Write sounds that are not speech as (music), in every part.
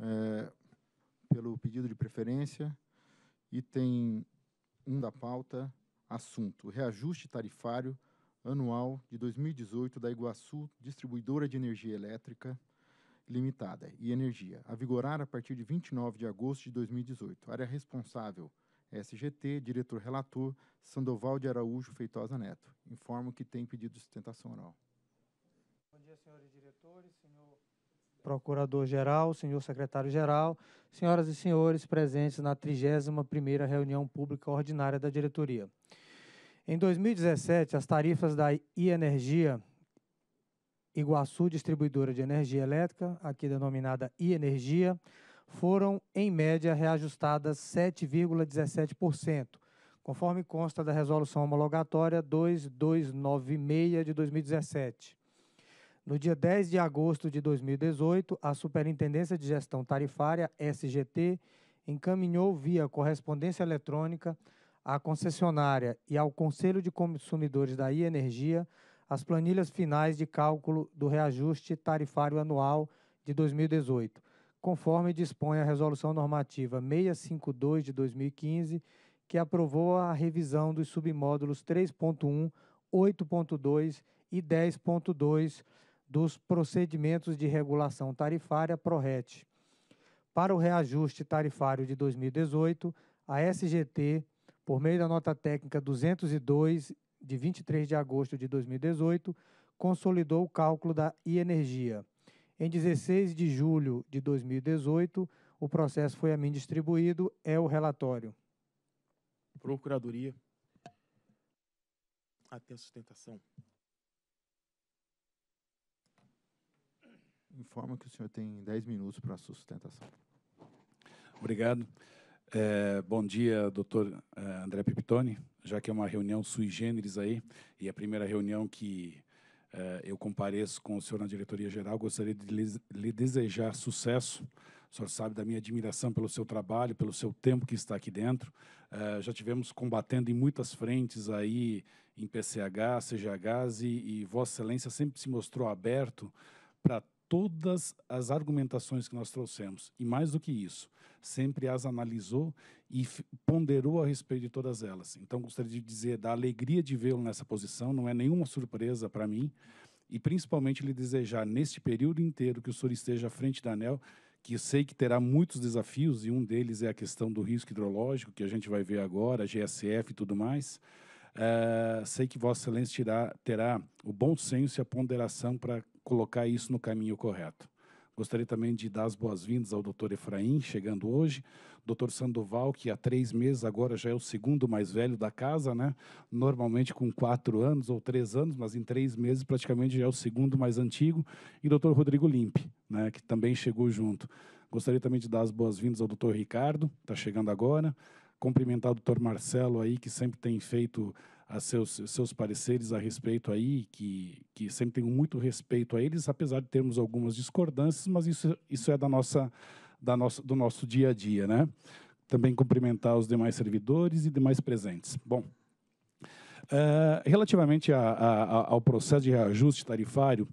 é, pelo pedido de preferência. Item 1 da pauta, assunto: reajuste tarifário anual de 2018 da Iguaçu Distribuidora de Energia Elétrica Limitada e Energia, a vigorar a partir de 29 de agosto de 2018. Área responsável: SGT, diretor relator Sandoval de Araújo Feitosa Neto. Informo que tem pedido de sustentação oral. Bom dia, senhores diretores, senhor Procurador-Geral, senhor Secretário-Geral, senhoras e senhores presentes na 31ª Reunião Pública Ordinária da Diretoria. Em 2017, as tarifas da Energia Iguaçu Distribuidora de Energia Elétrica, aqui denominada Energia, foram, em média, reajustadas 7,17%, conforme consta da Resolução Homologatória 2296 de 2017. No dia 10 de agosto de 2018, a Superintendência de Gestão Tarifária, SGT, encaminhou via correspondência eletrônica à concessionária e ao Conselho de Consumidores da Energia as planilhas finais de cálculo do reajuste tarifário anual de 2018, conforme dispõe a Resolução Normativa 652 de 2015, que aprovou a revisão dos submódulos 3.1, 8.2 e 10.2 dos procedimentos de regulação tarifária PRORET. Para o reajuste tarifário de 2018, a SGT, por meio da nota técnica 202 de 23 de agosto de 2018, consolidou o cálculo da Energia. Em 16 de julho de 2018, o processo foi a mim distribuído, é o relatório. Procuradoria. Até a sustentação. informa que o senhor tem 10 minutos para a sustentação. Obrigado. É, bom dia, doutor é, André Pipitone. Já que é uma reunião sui generis aí, e é a primeira reunião que é, eu compareço com o senhor na diretoria-geral, gostaria de lhe, lhe desejar sucesso. O senhor sabe da minha admiração pelo seu trabalho, pelo seu tempo que está aqui dentro. Uh, já tivemos combatendo em muitas frentes aí, em PCH, CGH, e, e Vossa Excelência sempre se mostrou aberto para todas as argumentações que nós trouxemos, e mais do que isso, sempre as analisou e ponderou a respeito de todas elas. Então, gostaria de dizer da alegria de vê-lo nessa posição, não é nenhuma surpresa para mim, e principalmente lhe desejar, neste período inteiro que o senhor esteja à frente da ANEL, que sei que terá muitos desafios, e um deles é a questão do risco hidrológico, que a gente vai ver agora, GSF e tudo mais, Uh, sei que Vossa Excelência terá, terá o bom senso e a ponderação para colocar isso no caminho correto. Gostaria também de dar as boas-vindas ao doutor Efraim, chegando hoje, doutor Sandoval, que há três meses agora já é o segundo mais velho da casa, né? Normalmente com quatro anos ou três anos, mas em três meses praticamente já é o segundo mais antigo, e doutor Rodrigo Limpe, né? Que também chegou junto. Gostaria também de dar as boas-vindas ao doutor Ricardo, está chegando agora. Cumprimentar o doutor Marcelo aí, que sempre tem feito a seus, seus pareceres a respeito aí, que, que sempre tenho muito respeito a eles, apesar de termos algumas discordâncias, mas isso, isso é da nossa, da nossa, do nosso dia a dia, né? Também cumprimentar os demais servidores e demais presentes. Bom, uh, relativamente a, a, ao processo de reajuste tarifário,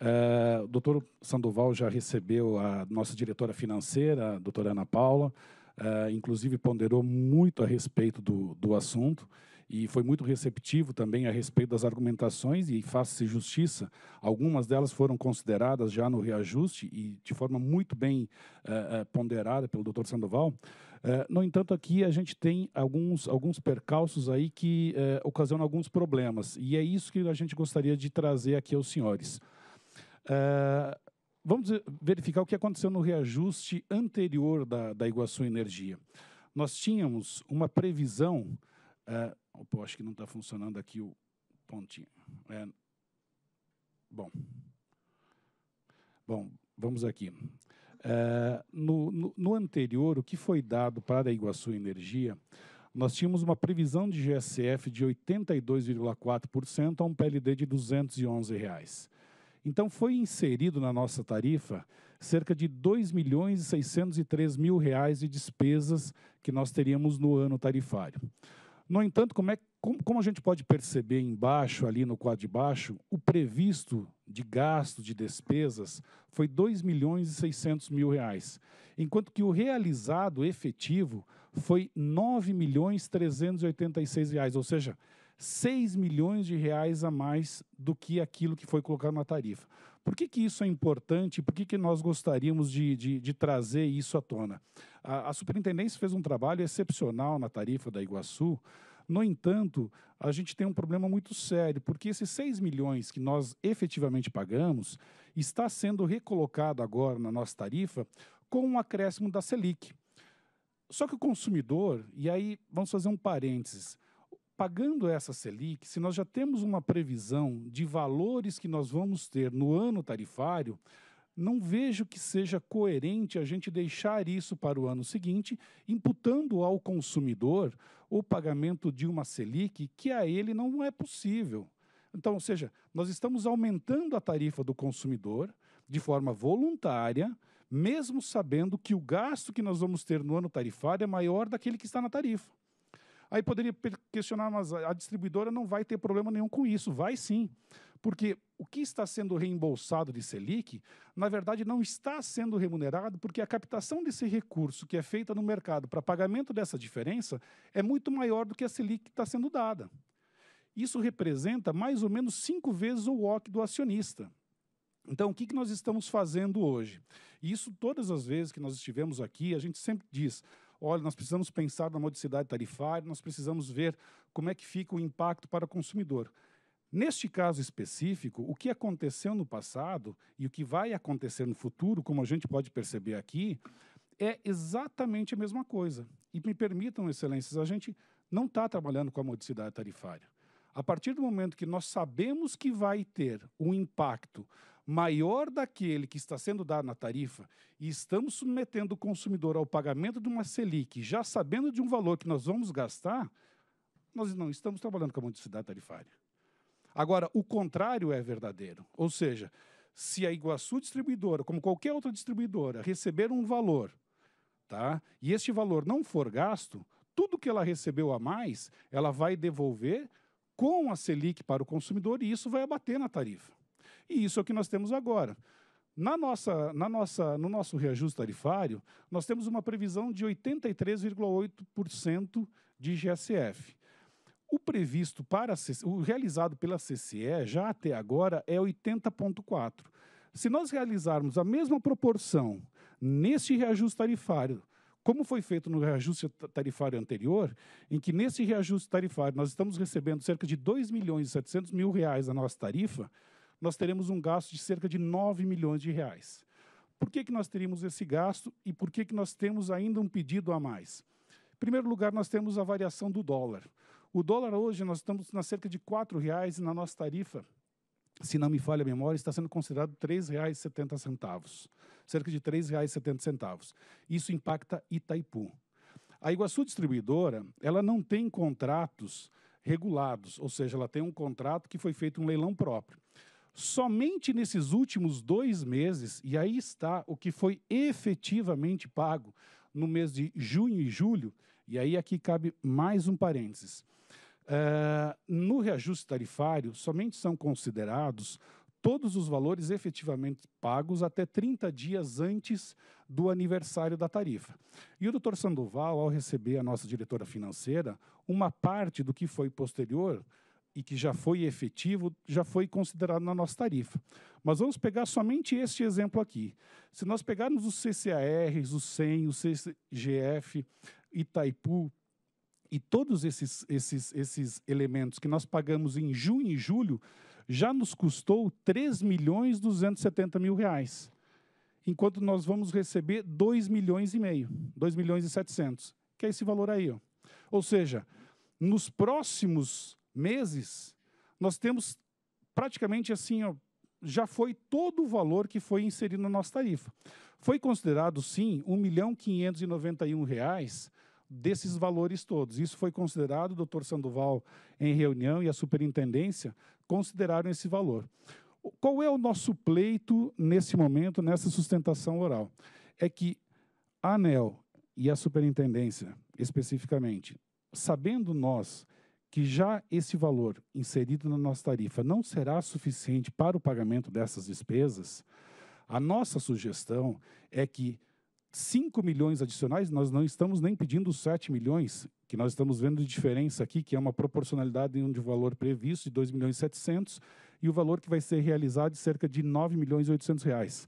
uh, o doutor Sandoval já recebeu a nossa diretora financeira, a doutora Ana Paula, uh, inclusive ponderou muito a respeito do, do assunto e foi muito receptivo também a respeito das argumentações e faça-se justiça. Algumas delas foram consideradas já no reajuste e de forma muito bem eh, eh, ponderada pelo Dr. Sandoval. Eh, no entanto, aqui a gente tem alguns, alguns percalços aí que ocasionam alguns problemas e é isso que a gente gostaria de trazer aqui aos senhores. vamos verificar o que aconteceu no reajuste anterior da, da Iguaçu Energia. Nós tínhamos uma previsão é, opa, acho que não está funcionando aqui o pontinho. É, bom. Bom, vamos aqui. É, no, no, no, anterior, o que foi dado para a Iguaçu Energia, nós tínhamos uma previsão de GSF de 82,4% a um PLD de R$ 211. Reais. Então, foi inserido na nossa tarifa cerca de R$ 2.603.000 de despesas que nós teríamos no ano tarifário. No entanto, como, é, como, como a gente pode perceber embaixo, ali no quadro de baixo, o previsto de gasto de despesas foi 2 milhões e 600 mil reais, enquanto que o realizado efetivo foi 9 milhões 386 reais, ou seja, 6 milhões de reais a mais do que aquilo que foi colocado na tarifa. Por que, que isso é importante? Por que, que nós gostaríamos de, de, de trazer isso à tona? A, a superintendência fez um trabalho excepcional na tarifa da Iguaçu, no entanto, a gente tem um problema muito sério, porque esses 6 milhões que nós efetivamente pagamos está sendo recolocado agora na nossa tarifa com um acréscimo da Selic. Só que o consumidor, e aí vamos fazer um parênteses, pagando essa Selic, se nós já temos uma previsão de valores que nós vamos ter no ano tarifário, não vejo que seja coerente a gente deixar isso para o ano seguinte, imputando ao consumidor o pagamento de uma Selic que a ele não é possível. Então, ou seja, nós estamos aumentando a tarifa do consumidor de forma voluntária, mesmo sabendo que o gasto que nós vamos ter no ano tarifário é maior daquele que está na tarifa. Aí poderia questionar, mas a distribuidora não vai ter problema nenhum com isso. Vai sim, porque o que está sendo reembolsado de Selic, na verdade, não está sendo remunerado, porque a captação desse recurso que é feita no mercado para pagamento dessa diferença é muito maior do que a Selic que está sendo dada. Isso representa mais ou menos cinco vezes o WOC do acionista. Então, o que, que nós estamos fazendo hoje? Isso, todas as vezes que nós estivemos aqui, a gente sempre diz: olha, nós precisamos pensar na modicidade tarifária, nós precisamos ver como é que fica o impacto para o consumidor. Neste caso específico, o que aconteceu no passado e o que vai acontecer no futuro, como a gente pode perceber aqui, é exatamente a mesma coisa. E me permitam, excelências, a gente não está trabalhando com a modicidade tarifária. A partir do momento que nós sabemos que vai ter um impacto maior daquele que está sendo dado na tarifa e estamos submetendo o consumidor ao pagamento de uma Selic, já sabendo de um valor que nós vamos gastar, nós não estamos trabalhando com a modicidade tarifária. Agora, o contrário é verdadeiro. Ou seja, se a Iguaçu Distribuidora, como qualquer outra distribuidora, receber um valor tá? e este valor não for gasto, tudo que ela recebeu a mais, ela vai devolver com a Selic para o consumidor e isso vai abater na tarifa. E isso é o que nós temos agora. Na nossa, na nossa, no nosso reajuste tarifário, nós temos uma previsão de 83,8% de GSF. O previsto para o realizado pela CCE já até agora é 80,4. Se nós realizarmos a mesma proporção neste reajuste tarifário, como foi feito no reajuste tarifário anterior, em que nesse reajuste tarifário nós estamos recebendo cerca de 2 milhões e 700 mil reais na nossa tarifa, nós teremos um gasto de cerca de 9 milhões de reais. Por que, que nós teríamos esse gasto e por que, que nós temos ainda um pedido a mais? Em primeiro lugar, nós temos a variação do dólar. O dólar hoje, nós estamos na cerca de R$ reais e na nossa tarifa, se não me falha a memória, está sendo considerado R$ 3,70, cerca de R$ 3,70. Isso impacta Itaipu. A Iguaçu Distribuidora, ela não tem contratos regulados, ou seja, ela tem um contrato que foi feito um leilão próprio. Somente nesses últimos dois meses, e aí está o que foi efetivamente pago no mês de junho e julho, e aí aqui cabe mais um parênteses. Uh, no reajuste tarifário, somente são considerados todos os valores efetivamente pagos até 30 dias antes do aniversário da tarifa. E o doutor Sandoval, ao receber a nossa diretora financeira, uma parte do que foi posterior e que já foi efetivo, já foi considerado na nossa tarifa. Mas vamos pegar somente este exemplo aqui. Se nós pegarmos os CCARs, o CEM, o CGF, Itaipu e todos esses, esses, esses elementos que nós pagamos em junho e julho, já nos custou 3 milhões 270 mil reais, enquanto nós vamos receber 2 milhões e meio, 2 milhões e 700, que é esse valor aí. Ó. Ou seja, nos próximos meses, nós temos praticamente assim, ó, já foi todo o valor que foi inserido na nossa tarifa. Foi considerado, sim, R$ reais desses valores todos. Isso foi considerado, o doutor Sandoval, em reunião, e a superintendência consideraram esse valor. Qual é o nosso pleito nesse momento, nessa sustentação oral? É que a ANEL e a superintendência, especificamente, sabendo nós que já esse valor inserido na nossa tarifa não será suficiente para o pagamento dessas despesas, a nossa sugestão é que 5 milhões adicionais, nós não estamos nem pedindo 7 milhões, que nós estamos vendo de diferença aqui, que é uma proporcionalidade de um valor previsto de 2 milhões e 700 e o valor que vai ser realizado de cerca de 9 milhões e 800 reais.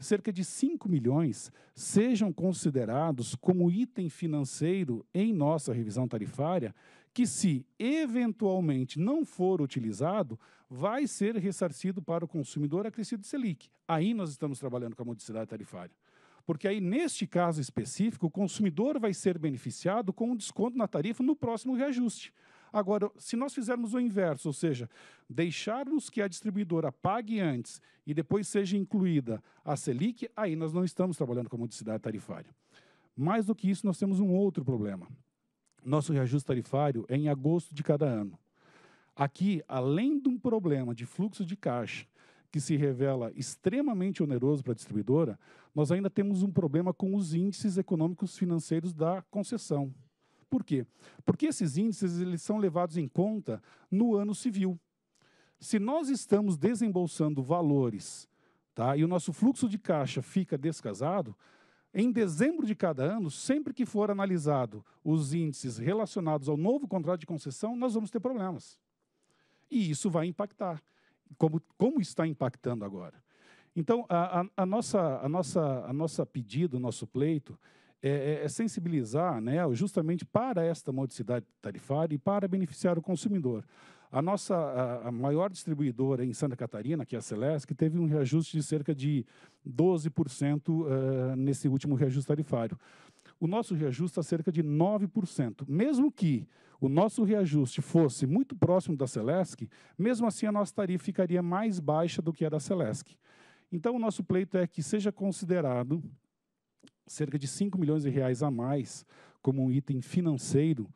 Cerca de 5 milhões sejam considerados como item financeiro em nossa revisão tarifária que se eventualmente não for utilizado, vai ser ressarcido para o consumidor acrescido de Selic. Aí nós estamos trabalhando com a modicidade tarifária. Porque aí, neste caso específico, o consumidor vai ser beneficiado com um desconto na tarifa no próximo reajuste. Agora, se nós fizermos o inverso, ou seja, deixarmos que a distribuidora pague antes e depois seja incluída a Selic, aí nós não estamos trabalhando com a modicidade tarifária. Mais do que isso, nós temos um outro problema nosso reajuste tarifário é em agosto de cada ano. Aqui, além de um problema de fluxo de caixa, que se revela extremamente oneroso para a distribuidora, nós ainda temos um problema com os índices econômicos financeiros da concessão. Por quê? Porque esses índices eles são levados em conta no ano civil. Se nós estamos desembolsando valores tá, e o nosso fluxo de caixa fica descasado, em dezembro de cada ano, sempre que for analisado os índices relacionados ao novo contrato de concessão, nós vamos ter problemas. E isso vai impactar, como, como está impactando agora. Então, a, a, a nossa, a, nossa, a nossa pedido, o nosso pleito, é, é, é sensibilizar né, justamente para esta modicidade tarifária e para beneficiar o consumidor. A nossa a, maior distribuidora em Santa Catarina, que é a que teve um reajuste de cerca de 12% eh, nesse último reajuste tarifário. O nosso reajuste está cerca de 9%. Mesmo que o nosso reajuste fosse muito próximo da Celesc, mesmo assim a nossa tarifa ficaria mais baixa do que a da Celesc. Então, o nosso pleito é que seja considerado cerca de 5 milhões de reais a mais como um item financeiro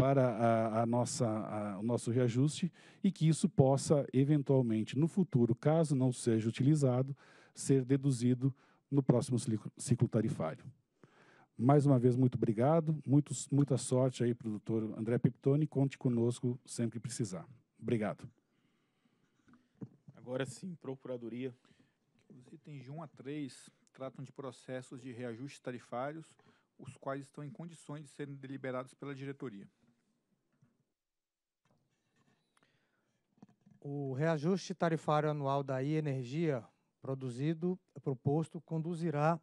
para a, a nossa, a, o nosso reajuste e que isso possa, eventualmente, no futuro, caso não seja utilizado, ser deduzido no próximo ciclo tarifário. Mais uma vez, muito obrigado, muito, muita sorte aí para o doutor André Peptoni, conte conosco sempre que precisar. Obrigado. Agora sim, Procuradoria. Os itens de 1 a 3 tratam de processos de reajustes tarifários, os quais estão em condições de serem deliberados pela diretoria. O reajuste tarifário anual da energia produzido proposto conduzirá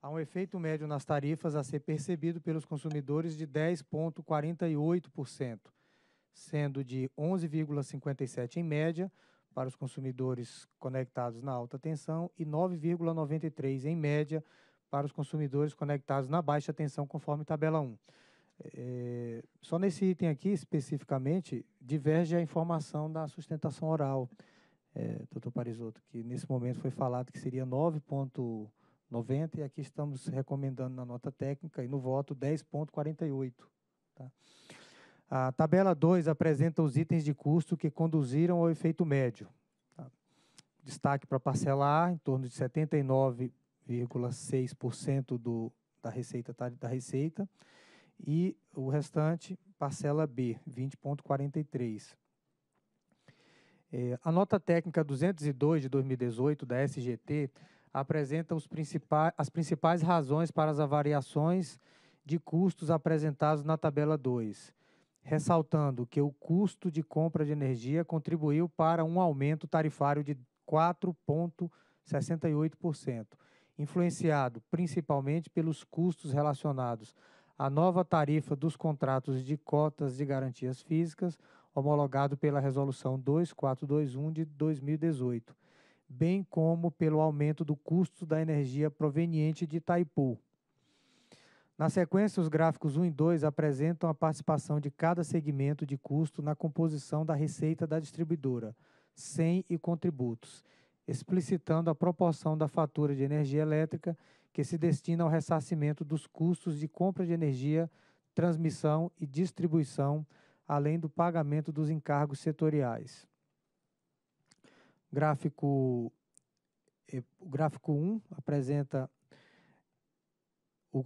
a um efeito médio nas tarifas a ser percebido pelos consumidores de 10,48%, sendo de 11,57 em média para os consumidores conectados na alta tensão e 9,93 em média para os consumidores conectados na baixa tensão, conforme tabela 1. É, só nesse item aqui, especificamente, diverge a informação da sustentação oral, é, doutor Parisoto, que nesse momento foi falado que seria 9,90 e aqui estamos recomendando na nota técnica e no voto 10,48. Tá? A tabela 2 apresenta os itens de custo que conduziram ao efeito médio. Tá? Destaque para parcelar, em torno de 79,6% da receita. Da receita e o restante, parcela B, 20,43. É, a nota técnica 202 de 2018 da SGT apresenta os principais, as principais razões para as variações de custos apresentados na tabela 2, ressaltando que o custo de compra de energia contribuiu para um aumento tarifário de 4,68%, influenciado principalmente pelos custos relacionados a nova tarifa dos contratos de cotas de garantias físicas, homologado pela Resolução 2421 de 2018, bem como pelo aumento do custo da energia proveniente de Itaipu. Na sequência, os gráficos 1 e 2 apresentam a participação de cada segmento de custo na composição da receita da distribuidora, sem e contributos, explicitando a proporção da fatura de energia elétrica que se destina ao ressarcimento dos custos de compra de energia, transmissão e distribuição, além do pagamento dos encargos setoriais. Gráfico, eh, o gráfico 1 apresenta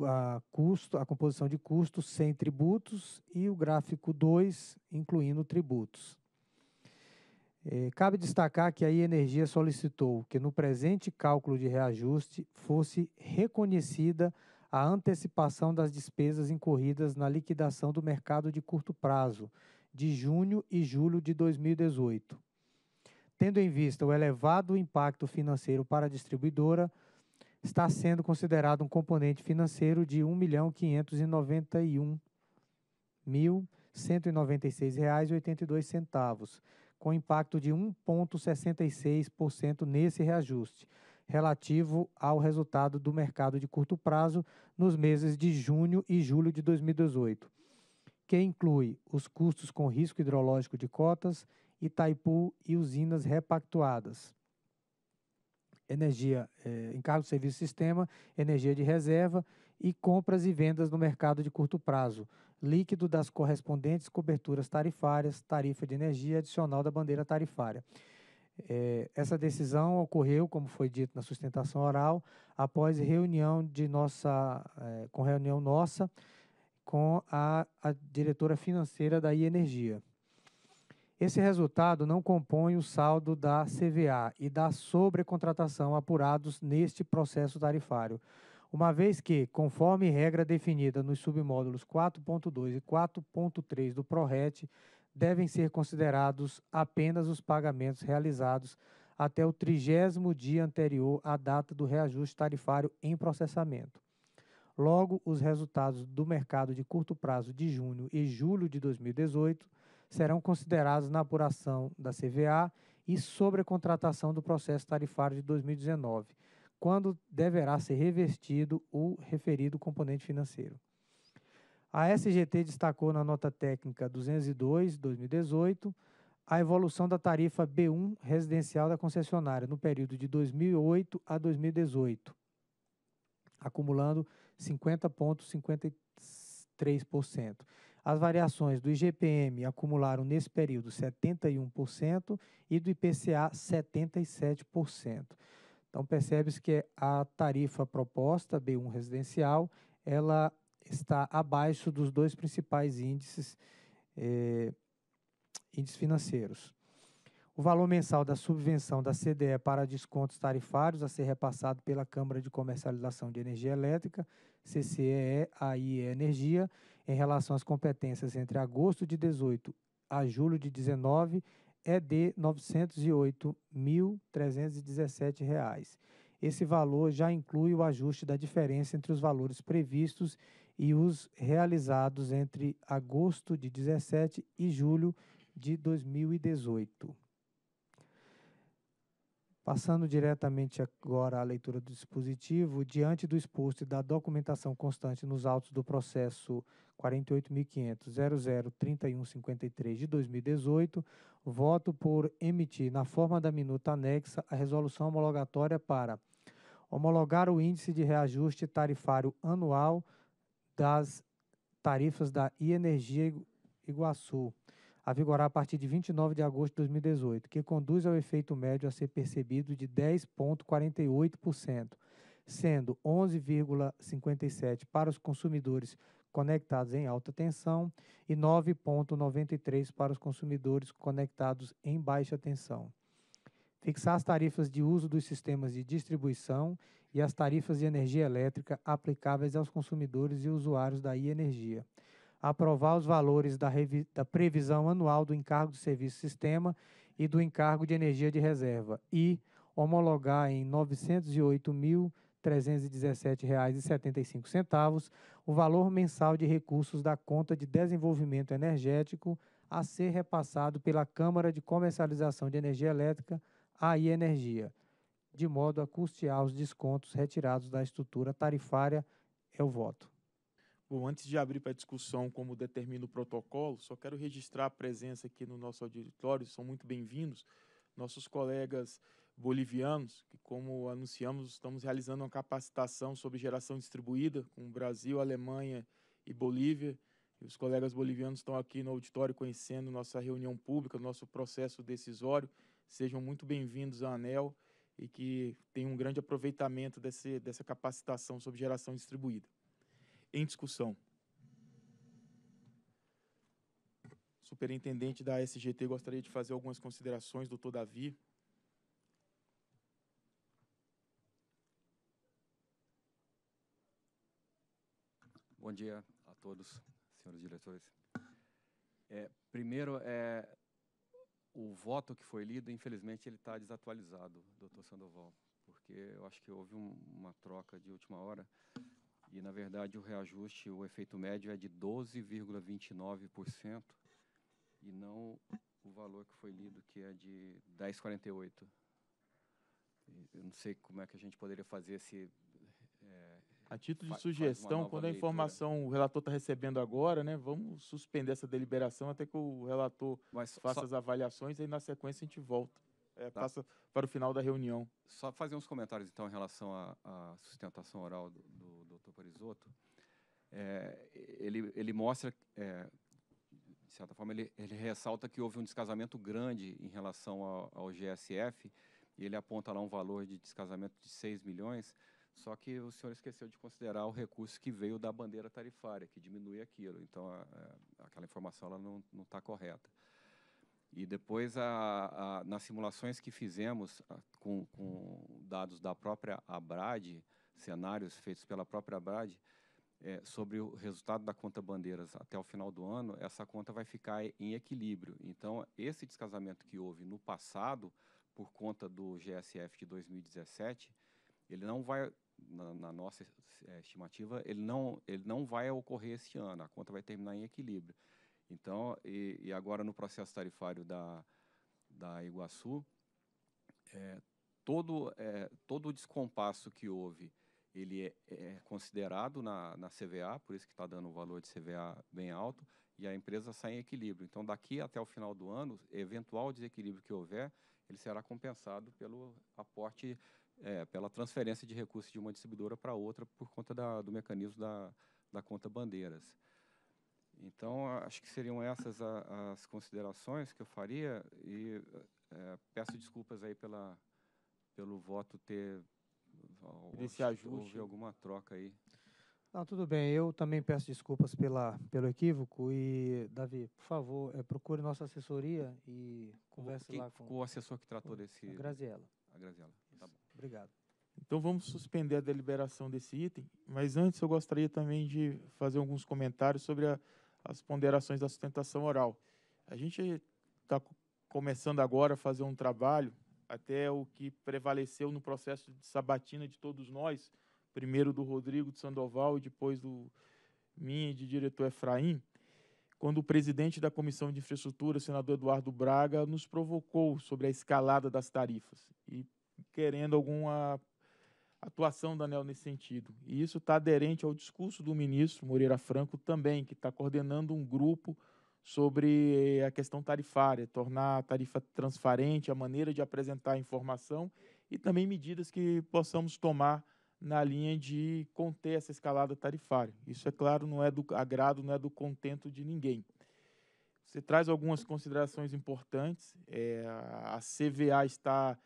a, custo, a composição de custos sem tributos e o gráfico 2, incluindo tributos. É, cabe destacar que a Energia solicitou que no presente cálculo de reajuste fosse reconhecida a antecipação das despesas incorridas na liquidação do mercado de curto prazo de junho e julho de 2018. Tendo em vista o elevado impacto financeiro para a distribuidora, está sendo considerado um componente financeiro de R$ 1.591.196,82 com impacto de 1,66% nesse reajuste, relativo ao resultado do mercado de curto prazo nos meses de junho e julho de 2018, que inclui os custos com risco hidrológico de cotas, Itaipu e usinas repactuadas. Energia, eh, encargo de serviço sistema, energia de reserva e compras e vendas no mercado de curto prazo, líquido das correspondentes coberturas tarifárias, tarifa de energia adicional da bandeira tarifária. É, essa decisão ocorreu, como foi dito na sustentação oral, após reunião de nossa, é, com reunião nossa com a, a diretora financeira da Energia. Esse resultado não compõe o saldo da CVA e da sobrecontratação apurados neste processo tarifário uma vez que, conforme regra definida nos submódulos 4.2 e 4.3 do PRORET, devem ser considerados apenas os pagamentos realizados até o trigésimo dia anterior à data do reajuste tarifário em processamento. Logo, os resultados do mercado de curto prazo de junho e julho de 2018 serão considerados na apuração da CVA e sobre a contratação do processo tarifário de 2019 quando deverá ser revestido o referido componente financeiro. A SGT destacou na nota técnica 202/2018 a evolução da tarifa B1 residencial da concessionária no período de 2008 a 2018, acumulando 50,53%. As variações do IGPM acumularam nesse período 71% e do IPCA 77%. Então percebe-se que a tarifa proposta B1 residencial, ela está abaixo dos dois principais índices, eh, índices financeiros. O valor mensal da subvenção da CDE para descontos tarifários a ser repassado pela Câmara de Comercialização de Energia Elétrica, CCEE, AIE Energia, em relação às competências entre agosto de 18 a julho de 19 é de R$ 908.317. Esse valor já inclui o ajuste da diferença entre os valores previstos e os realizados entre agosto de 2017 e julho de 2018. Passando diretamente agora à leitura do dispositivo, diante do exposto e da documentação constante nos autos do processo 48.500.003153 de 2018, voto por emitir, na forma da minuta anexa, a resolução homologatória para homologar o índice de reajuste tarifário anual das tarifas da ienergia Iguaçu a vigorar a partir de 29 de agosto de 2018, que conduz ao efeito médio a ser percebido de 10,48%, sendo 11,57% para os consumidores conectados em alta tensão e 9,93% para os consumidores conectados em baixa tensão. Fixar as tarifas de uso dos sistemas de distribuição e as tarifas de energia elétrica aplicáveis aos consumidores e usuários da I-Energia. energia aprovar os valores da, da, previsão anual do encargo de serviço sistema e do encargo de energia de reserva e homologar em R$ 908.317,75 o valor mensal de recursos da conta de desenvolvimento energético a ser repassado pela Câmara de Comercialização de Energia Elétrica, AI Energia, de modo a custear os descontos retirados da estrutura tarifária. É o voto. Bom, antes de abrir para a discussão como determina o protocolo, só quero registrar a presença aqui no nosso auditório, são muito bem-vindos, nossos colegas bolivianos, que como anunciamos, estamos realizando uma capacitação sobre geração distribuída com Brasil, Alemanha e Bolívia. E os colegas bolivianos estão aqui no auditório conhecendo nossa reunião pública, nosso processo decisório. Sejam muito bem-vindos à ANEL e que tenham um grande aproveitamento desse, dessa capacitação sobre geração distribuída em discussão. Superintendente da SGT, gostaria de fazer algumas considerações, doutor Davi. Bom dia a todos, senhores diretores. É, primeiro, é, o voto que foi lido, infelizmente, ele está desatualizado, doutor Sandoval, porque eu acho que houve um, uma troca de última hora e, na verdade, o reajuste, o efeito médio é de 12,29% e não o valor que foi lido, que é de 10,48%. Eu não sei como é que a gente poderia fazer esse. É, a título de sugestão, quando a informação leitura. o relator está recebendo agora, né, vamos suspender essa deliberação até que o relator Mas faça só... as avaliações e na sequência a gente volta. É, tá. Passa para o final da reunião. Só fazer uns comentários então em relação à, à sustentação oral do, Parisotto, é, ele, ele mostra, é, de certa forma, ele, ele ressalta que houve um descasamento grande em relação ao, ao GSF, e ele aponta lá um valor de descasamento de 6 milhões, só que o senhor esqueceu de considerar o recurso que veio da bandeira tarifária, que diminui aquilo. Então, a, a, aquela informação ela não está correta. E depois, a, nas simulações que fizemos com, com, dados da própria ABRAD, cenários feitos pela própria Brad é, sobre o resultado da conta Bandeiras até o final do ano, essa conta vai ficar em equilíbrio. Então, esse descasamento que houve no passado, por conta do GSF de 2017, ele não vai, na, na nossa é, estimativa, ele não, ele não vai ocorrer este ano, a conta vai terminar em equilíbrio. Então, e, e agora no processo tarifário da, da Iguaçu, é, todo, é, todo o descompasso que houve ele é, é considerado na, na CVA, por isso que está dando um valor de CVA bem alto, e a empresa sai em equilíbrio. Então, daqui até o final do ano, eventual desequilíbrio que houver, ele será compensado pelo aporte, é, pela transferência de recursos de uma distribuidora para outra por conta da, do mecanismo da, da conta bandeiras. Então, acho que seriam essas a, as considerações que eu faria e é, peço desculpas aí pela, pelo voto ter pedir se Houve alguma troca aí. Não, tudo bem. Eu também peço desculpas pela, pelo equívoco. E, Davi, por favor, é, procure nossa assessoria e converse Quem lá com... o assessor que tratou desse... A Graziella. A Graziella, tá bom. Obrigado. Então vamos suspender a deliberação desse item, mas antes eu gostaria também de fazer alguns comentários sobre a, as ponderações da sustentação oral. A gente está começando agora a fazer um trabalho até o que prevaleceu no processo de sabatina de todos nós, primeiro do Rodrigo de Sandoval e depois do minha e de diretor Efraim, quando o presidente da Comissão de Infraestrutura, senador Eduardo Braga, nos provocou sobre a escalada das tarifas e querendo alguma atuação da ANEL nesse sentido. E isso está aderente ao discurso do ministro Moreira Franco também, que está coordenando um grupo sobre eh, a questão tarifária, tornar a tarifa transparente, a maneira de apresentar a informação e também medidas que possamos tomar na linha de conter essa escalada tarifária. Isso, é claro, não é do agrado, não é do contento de ninguém. Você traz algumas considerações importantes. É, a CVA está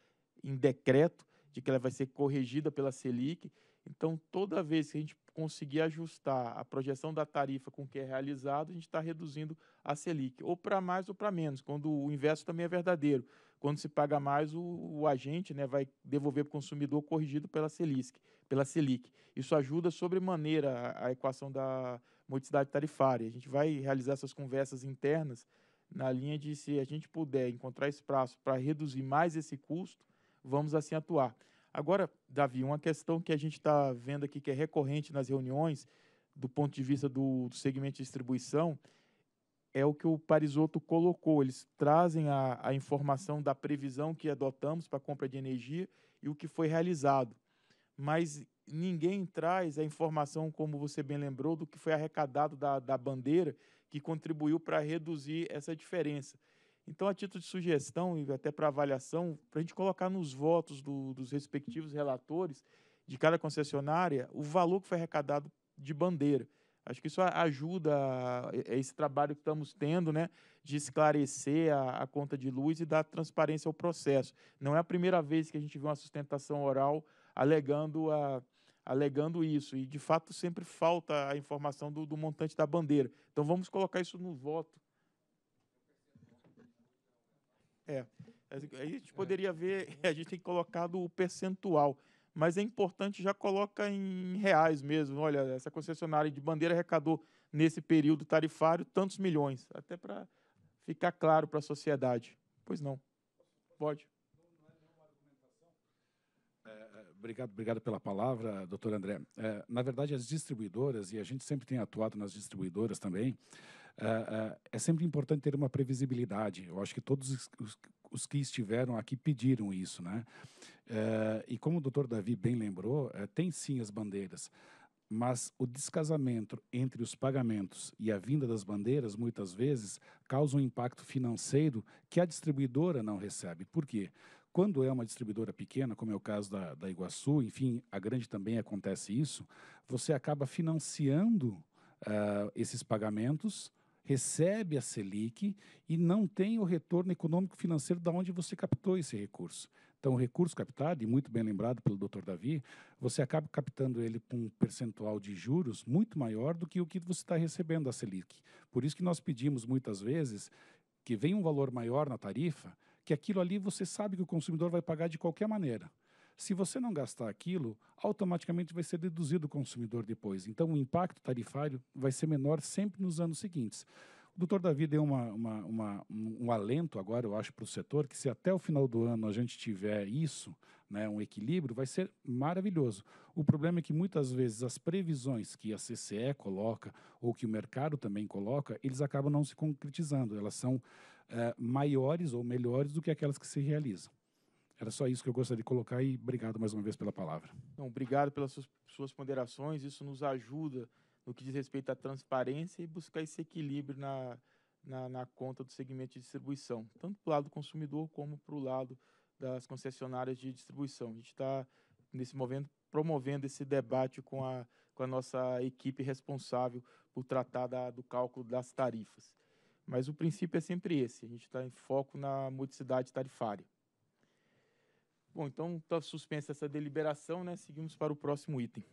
em decreto de que ela vai ser corrigida pela Selic então, toda vez que a gente conseguir ajustar a projeção da tarifa com o que é realizado, a gente está reduzindo a Selic, ou para mais ou para menos, quando o inverso também é verdadeiro. Quando se paga mais, o, o agente né, vai devolver para o consumidor corrigido pela Selic, pela Selic. Isso ajuda sobremaneira a, a equação da modicidade tarifária. A gente vai realizar essas conversas internas na linha de se a gente puder encontrar espaço para reduzir mais esse custo, vamos assim atuar. Agora, Davi, uma questão que a gente está vendo aqui que é recorrente nas reuniões, do ponto de vista do, do segmento de distribuição, é o que o Parisoto colocou. Eles trazem a, a informação da previsão que adotamos para compra de energia e o que foi realizado. Mas ninguém traz a informação, como você bem lembrou, do que foi arrecadado da, da bandeira que contribuiu para reduzir essa diferença. Então, a título de sugestão e até para avaliação, para a gente colocar nos votos do, dos respectivos relatores de cada concessionária o valor que foi arrecadado de bandeira. Acho que isso ajuda a, a é, esse trabalho que estamos tendo, né, de esclarecer a, a, conta de luz e dar transparência ao processo. Não é a primeira vez que a gente vê uma sustentação oral alegando, a, alegando isso, e de fato sempre falta a informação do, do montante da bandeira. Então vamos colocar isso no voto é. A gente é. poderia ver, (laughs) a gente tem colocado o percentual, mas é importante já coloca em reais mesmo. Olha, essa concessionária de bandeira arrecadou nesse período tarifário tantos milhões, até para ficar claro para a sociedade. Pois não. Pode. É, é, obrigado, obrigado pela palavra, doutor André. É, na verdade, as distribuidoras, e a gente sempre tem atuado nas distribuidoras também, ah, ah, é sempre importante ter uma previsibilidade. Eu acho que todos os, os, que estiveram aqui pediram isso, né? Eh, e como o doutor Davi bem lembrou, eh, tem sim as bandeiras, mas o descasamento entre os pagamentos e a vinda das bandeiras, muitas vezes, causa um impacto financeiro que a distribuidora não recebe. Por quê? Quando é uma distribuidora pequena, como é o caso da, da Iguaçu, enfim, a grande também acontece isso, você acaba financiando uh, esses pagamentos recebe a Selic e não tem o retorno econômico financeiro da onde você captou esse recurso. Então, o recurso captado, e muito bem lembrado pelo Dr. Davi, você acaba captando ele com um percentual de juros muito maior do que o que você está recebendo da Selic. Por isso que nós pedimos muitas vezes que venha um valor maior na tarifa, que aquilo ali você sabe que o consumidor vai pagar de qualquer maneira. Se você não gastar aquilo, automaticamente vai ser deduzido o consumidor depois. Então, o impacto tarifário vai ser menor sempre nos anos seguintes. O doutor Davi deu uma, uma, uma, um, alento agora, eu acho, para o setor, que se até o final do ano a gente tiver isso, né, um equilíbrio, vai ser maravilhoso. O problema é que muitas vezes as previsões que a CCE coloca ou que o mercado também coloca, eles acabam não se concretizando, elas são é, maiores ou melhores do que aquelas que se realizam. Era só isso que eu gostaria de colocar e obrigado mais uma vez pela palavra. Não, obrigado pelas suas, suas ponderações, isso nos ajuda no que diz respeito à transparência e buscar esse equilíbrio na, na, na conta do segmento de distribuição, tanto para o lado do consumidor como para o lado das concessionárias de distribuição. A gente está, nesse momento, promovendo esse debate com a, com a nossa equipe responsável por tratar da, do cálculo das tarifas. Mas o princípio é sempre esse: a gente está em foco na modicidade tarifária. Bom, então está suspensa essa deliberação, né? Seguimos para o próximo item.